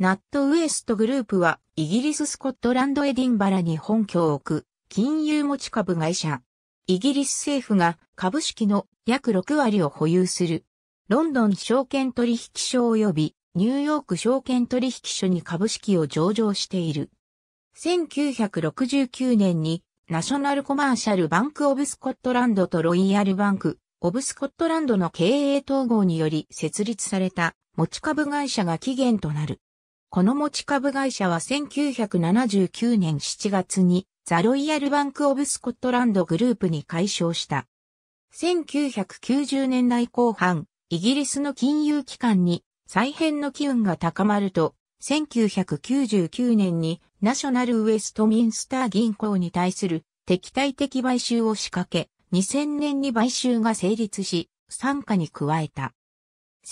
ナットウエストグループは、イギリススコットランドエディンバラに本拠を置く、金融持ち株会社。イギリス政府が株式の約6割を保有する。ロンドン証券取引所及びニューヨーク証券取引所に株式を上場している。1969年にナショナルコマーシャルバンクオブスコットランドとロイヤルバンクオブスコットランドの経営統合により設立された持ち株会社が起源となる。この持ち株会社は1979年7月にザ・ロイヤル・バンク・オブ・スコットランドグループに解消した。1990年代後半、イギリスの金融機関に再編の機運が高まると、1999年にナショナル・ウェストミンスター銀行に対する敵対的買収を仕掛け、2000年に買収が成立し、参加に加えた。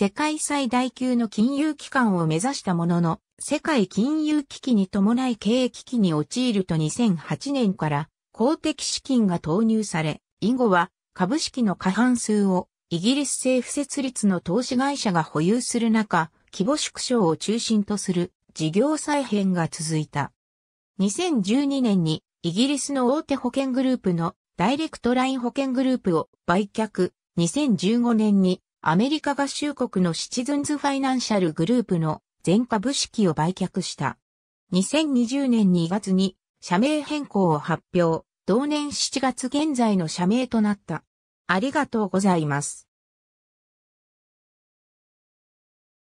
世界最大級の金融機関を目指したものの、世界金融危機に伴い経営危機に陥ると2008年から公的資金が投入され、以後は株式の過半数をイギリス政府設立の投資会社が保有する中、規模縮小を中心とする事業再編が続いた。2012年にイギリスの大手保険グループのダイレクトライン保険グループを売却、2015年にアメリカ合衆国のシチズンズファイナンシャルグループの全株式を売却した。2020年2月に社名変更を発表、同年7月現在の社名となった。ありがとうございます。